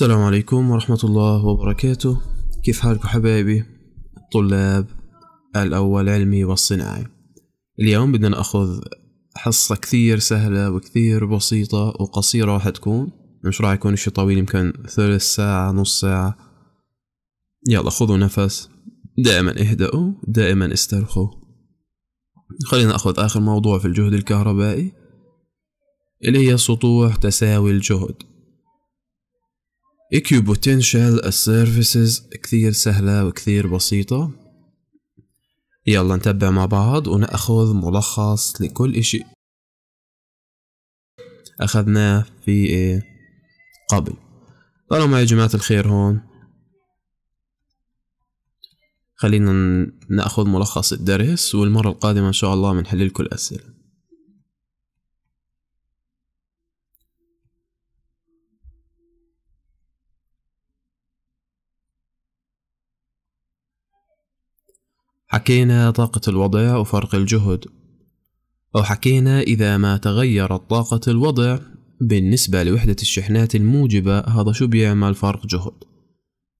السلام عليكم ورحمة الله وبركاته كيف حالكم حبايبي الطلاب الأول علمي والصناعي اليوم بدنا نأخذ حصة كثير سهلة وكثير بسيطة وقصيرة راح تكون مش راح يكون شي طويل يمكن ثلث ساعة نص ساعة يلا خذوا نفس دائما اهدأوا دائما استرخوا خلينا نأخذ آخر موضوع في الجهد الكهربائي اللي هي سطوح تساوي الجهد ايكيو بوتنشال السيرفيسز كثير سهلة وكثير بسيطة يلا نتبع مع بعض ونأخذ ملخص لكل اشي أخذناه في إيه قبل طالما معي يا جماعة الخير هون خلينا نأخذ ملخص الدرس والمرة القادمة إن شاء الله بنحل لكم الأسئلة حكينا طاقة الوضع وفرق الجهد أو حكينا إذا ما تغيرت طاقة الوضع بالنسبة لوحدة الشحنات الموجبة هذا شو بيعمل فرق جهد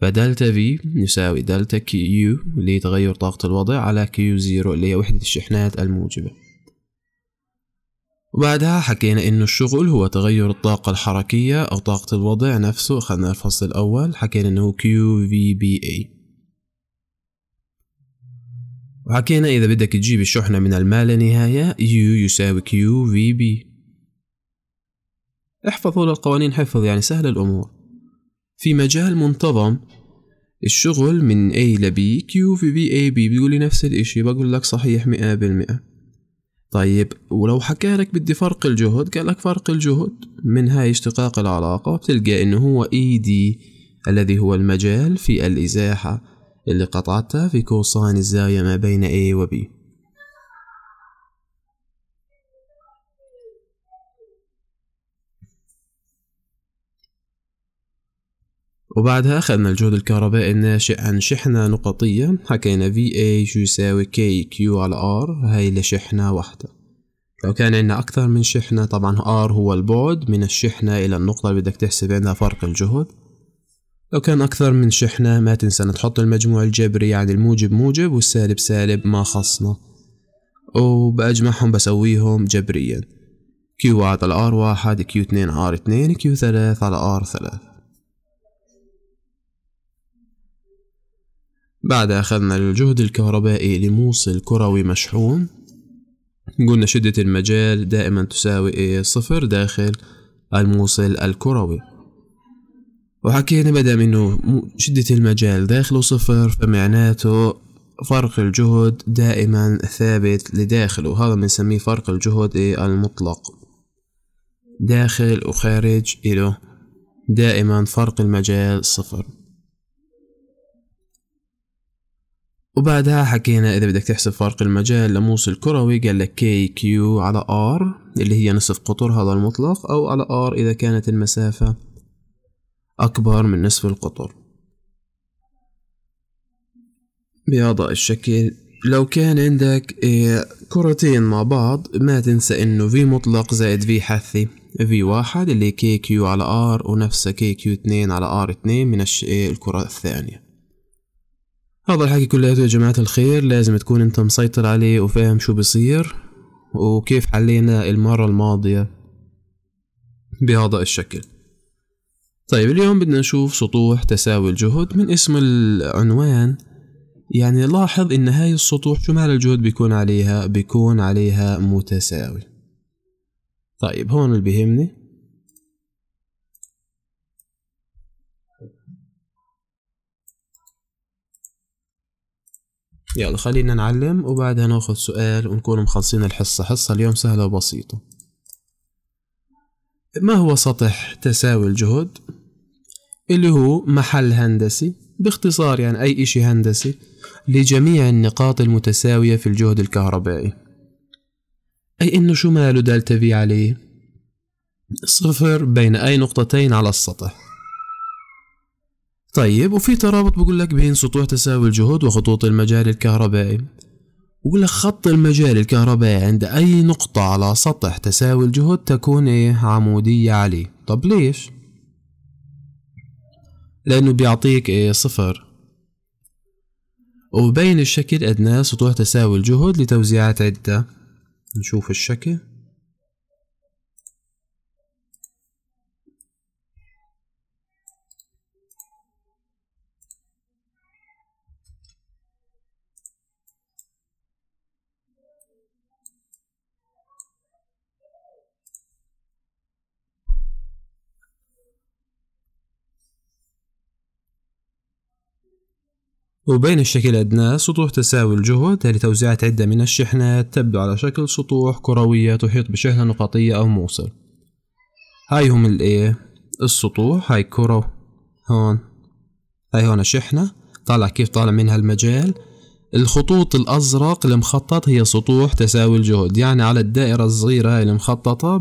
فدلتا في يساوي دلتا كيو اللي هي تغير طاقة الوضع على كيو زيرو اللي هي وحدة الشحنات الموجبة وبعدها حكينا إنه الشغل هو تغير الطاقة الحركية أو طاقة الوضع نفسه أخذنا الفصل الأول حكينا إنه هو كيو في بي اي وحكينا إذا بدك تجيب الشحنة من نهاية U يساوي Q V B احفظوا للقوانين حفظ يعني سهل الأمور في مجال منتظم الشغل من A ل B Q في B A B بيقول لي نفس الإشي بقول لك صحيح مئة بالمئة طيب ولو حكى لك بدي فرق الجهد قال لك فرق الجهد من هاي اشتقاق العلاقة بتلقى إنه هو E D الذي هو المجال في الإزاحة اللي قطعتها في كوساين الزاوية ما بين A و B وبعدها أخذنا الجهد الكهربائي الناشئ عن شحنة نقطية حكينا VA شو يساوي KQ على R هاي لشحنة واحدة لو كان عندنا أكثر من شحنة طبعا R هو البعد من الشحنة إلى النقطة اللي بدك تحسب عندها فرق الجهد لو كان أكثر من شحنة ما تنسى نتحط المجموع الجبري يعني الموجب موجب والسالب سالب ما خصنا وبأجمعهم بسويهم جبريا Q1 على R1 Q2 على R2 Q3 على R3 بعد أخذنا الجهد الكهربائي لموصل كروي مشحون قلنا شدة المجال دائما تساوي صفر داخل الموصل الكروي وحكينا بدأ انه شدة المجال داخله صفر فمعناته فرق الجهد دائما ثابت لداخله وهذا بنسميه فرق الجهد المطلق داخل وخارج إله دائما فرق المجال صفر وبعدها حكينا إذا بدك تحسب فرق المجال لموس الكروي قال لك كي كيو على آر اللي هي نصف قطر هذا المطلق أو على آر إذا كانت المسافة أكبر من نصف القطر بهذا الشكل لو كان عندك آه، كرتين مع بعض ما تنسى انه في مطلق زائد في حثي في واحد اللي كي كيو على ار ونفسه كي كيو اتنين على ار اتنين من آه، الكرة الثانية هذا الحكي كله يا جماعة الخير لازم تكون انت مسيطر عليه وفاهم شو بصير وكيف حلينا المرة الماضية بهذا الشكل طيب اليوم بدنا نشوف سطوح تساوي الجهد من اسم العنوان يعني لاحظ ان هاي السطوح شو معنى الجهد بيكون عليها بيكون عليها متساوي طيب هون اللي بيهمني يلا خلينا نعلم وبعدها ناخذ سؤال ونكون مخلصين الحصة حصة اليوم سهلة وبسيطة ما هو سطح تساوي الجهد؟ اللي هو محل هندسي باختصار يعني أي إشي هندسي لجميع النقاط المتساوية في الجهد الكهربائي أي إنه شو ماله دالتا في عليه صفر بين أي نقطتين على السطح طيب وفي ترابط بقول لك بين سطوح تساوي الجهد وخطوط المجال الكهربائي بقول لك خط المجال الكهربائي عند أي نقطة على سطح تساوي الجهد تكون إيه عمودية عليه طب ليش؟ لأنه بيعطيك إيه، صفر وبين الشكل أدنى سطوح تساوي الجهد لتوزيعات عدة نشوف الشكل وبين الشكل الأدنى سطوح تساوي الجهد لتوزيعات عدة من الشحنات تبدو على شكل سطوح كروية تحيط بشحنة نقطية أو موصل هاي هم الايه السطوح هاي كرة هون هاي هون شحنة طالع كيف طالع منها المجال الخطوط الأزرق المخطط هي سطوح تساوي الجهد يعني على الدائرة الصغيرة هاي المخططة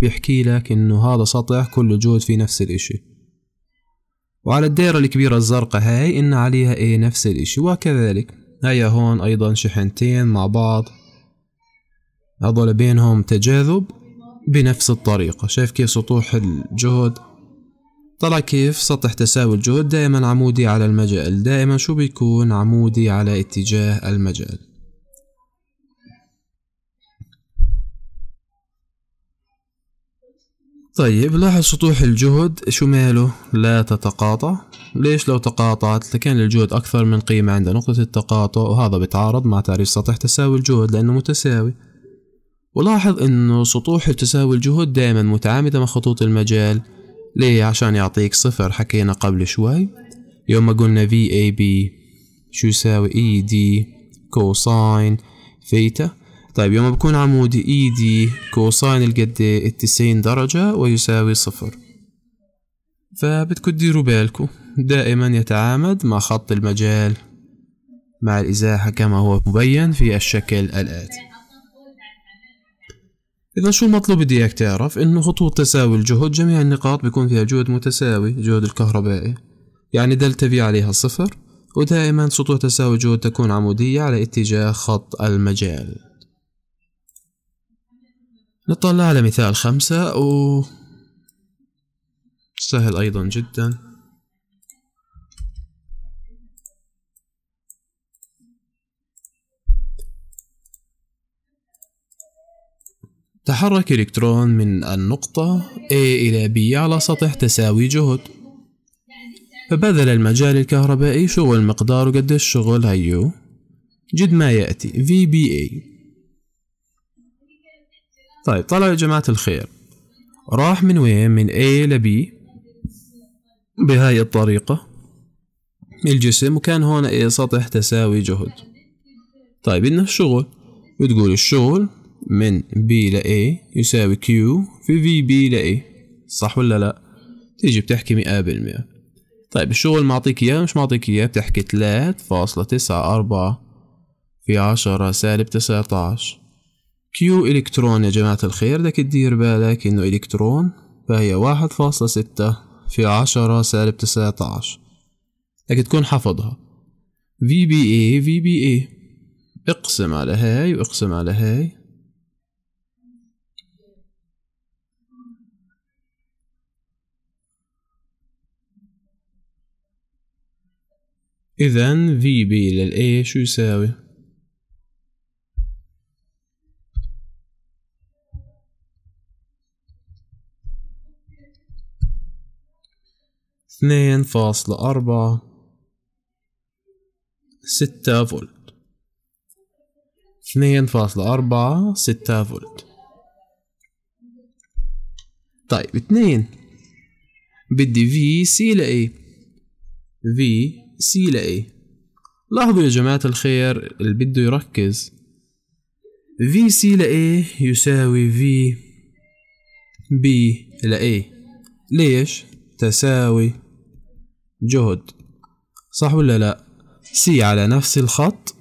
بيحكي لك إنه هذا سطح كله جهد في نفس الإشي وعلى الدائرة الكبيرة الزرقاء هاي إن عليها إيه نفس الإشي وكذلك هيا هون أيضا شحنتين مع بعض هذول بينهم تجاذب بنفس الطريقة شايف كيف سطوح الجهد طلع كيف سطح تساوي الجهد دائما عمودي على المجال دائما شو بيكون عمودي على اتجاه المجال طيب لاحظ سطوح الجهد شو ماله لا تتقاطع ليش لو تقاطعت لكان الجهد أكثر من قيمة عند نقطة التقاطع وهذا بتعارض مع تعريف سطح تساوي الجهد لأنه متساوي ولاحظ أنه سطوح تساوي الجهد دائما متعامدة مع خطوط المجال ليه عشان يعطيك صفر حكينا قبل شوي يوم ما قلنا VAB شو يساوي ED كوساين ثيتا طيب يوم بكون عمودي ايدي كوساين القد التسعين درجة ويساوي صفر فبتكو تديروا بالكو دائما يتعامد مع خط المجال مع الإزاحة كما هو مبين في الشكل الآتي إذا شو المطلوب بدي إياك تعرف إنه خطوط تساوي الجهد جميع النقاط بيكون فيها جهد متساوي جهد الكهربائي يعني دلتا في عليها صفر ودائما سطوح تساوي جهد تكون عمودية على اتجاه خط المجال نطلع على مثال خمسة و سهل أيضا جدا تحرك إلكترون من النقطة A إلى B على سطح تساوي جهد فبذل المجال الكهربائي شغل مقداره قد الشغل هيو جد ما يأتي VBA طيب طلعوا يا جماعة الخير راح من وين من A ل B بهاي الطريقة الجسم وكان هون إيه سطح تساوي جهد طيب إنه الشغل بتقول الشغل من B ل A يساوي Q في B ل A صح ولا لا تيجي بتحكي مئة بالمئة طيب الشغل معطيك إياه مش معطيك إياه بتحكي تلات فاصلة تسعة أربعة في عشرة سالب تسعتاش كيو إلكترون يا جماعة الخير بدك دير بالك إنه إلكترون فهي واحد فاصلة ستة في عشرة سالب تسعة عشر بدك تكون حفظها في بي اي في بي اي اقسم على هاي واقسم على هاي إذا في بي للأي شو يساوي؟ اثنين فاصلة أربعة ستة فولت اثنين فاصلة أربعة ستة فولت طيب اثنين بدي في سي لأي في سي لأي لاحظوا يا جماعة الخير اللي بده يركز في سي لأي يساوي في بي لأي ليش تساوي جهد صح ولا لا سي على نفس الخط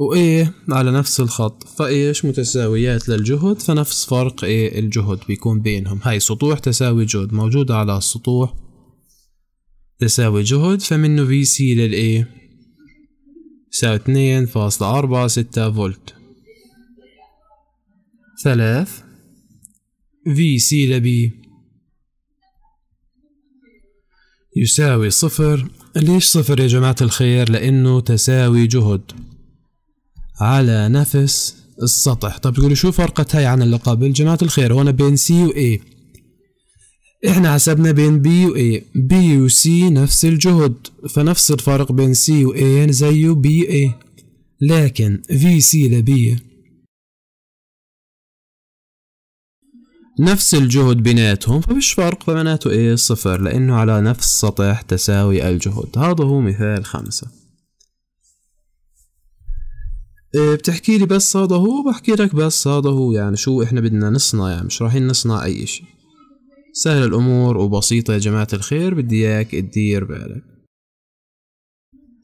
و ايه على نفس الخط فإيش متساويات للجهد فنفس فرق ايه الجهد بيكون بينهم هاي سطوح تساوي جهد موجودة على السطوح تساوي جهد فمنه في لل A يساوي اتنين فاصلة أربعة ستة فولت ثلاث في سي لبي يساوي صفر ليش صفر يا جماعة الخير لأنه تساوي جهد على نفس السطح طب تقولوا شو فرقت هاي عن اللي قبل جماعة الخير هون بين سي و A احنا حسبنا بين بي و A بي و C نفس الجهد فنفس الفرق بين سي و A يعني زيه بي A لكن في سي لبي نفس الجهد بيناتهم فمش فرق فمعناته ايه صفر لانه على نفس سطح تساوي الجهد هذا هو مثال خمسة إيه، بتحكي لي بس هذا هو بحكي لك بس هذا هو يعني شو احنا بدنا نصنع يعني مش رايحين نصنع اي اشي سهل الامور وبسيطة يا جماعة الخير بدي اياك تدير بالك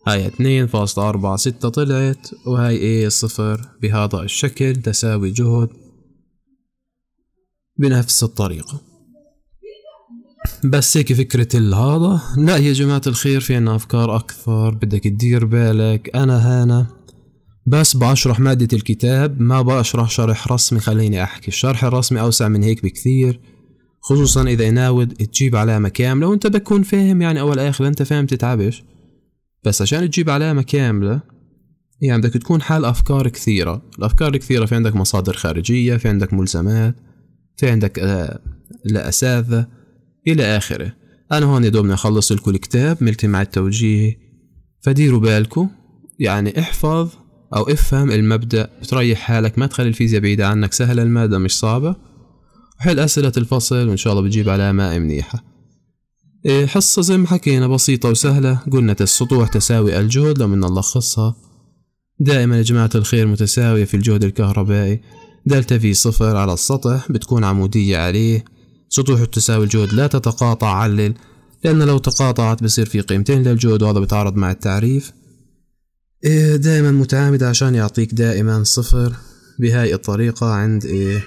هاي اتنين فاصلة أربعة ستة طلعت وهاي ايه صفر بهذا الشكل تساوي جهد بنفس الطريقة بس هيك فكرة هذا لا يا جماعة الخير في عنا أفكار أكثر بدك تدير بالك أنا هانا بس بشرح مادة الكتاب ما بشرح شرح رسمي خليني أحكي الشرح الرسمي أوسع من هيك بكثير خصوصا إذا ناود تجيب علامة كاملة وأنت بكون فاهم يعني أول آخر أنت فاهم تتعبش بس عشان تجيب علامة كاملة يعني بدك تكون حال أفكار كثيرة الأفكار الكثيرة في عندك مصادر خارجية في عندك ملزمات في عندك الأساتذة آه، إلى آخره أنا هون دوبنا أخلص لكم الكتاب ملتي مع التوجيه فديروا بالكم يعني احفظ أو افهم المبدأ بتريح حالك ما تخلي الفيزياء بعيدة عنك سهلة المادة مش صعبة وحل أسئلة الفصل وإن شاء الله بتجيب علامة منيحة إيه، حصة زي ما حكينا بسيطة وسهلة قلنا السطوع تساوي الجهد لو بدنا نلخصها دائما يا جماعة الخير متساوية في الجهد الكهربائي دلتا في صفر على السطح بتكون عمودية عليه سطوح تساوي الجهد لا تتقاطع علل لأن لو تقاطعت بصير في قيمتين للجهد وهذا بيتعارض مع التعريف إيه دائما متعامد عشان يعطيك دائما صفر بهاي الطريقة عند إيه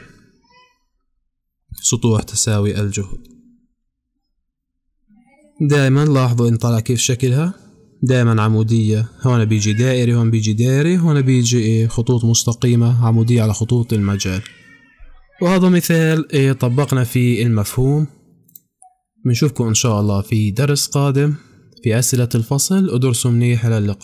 سطوح تساوي الجهد دائما لاحظوا إن طلع كيف شكلها دائما عمودية هون بيجي دائري هون بيجي دائري هون بيجي إيه، خطوط مستقيمة عمودية على خطوط المجال وهذا مثال إيه، طبقنا فيه المفهوم بنشوفكم إن شاء الله في درس قادم في أسئلة الفصل ادرسوا منيح للقاء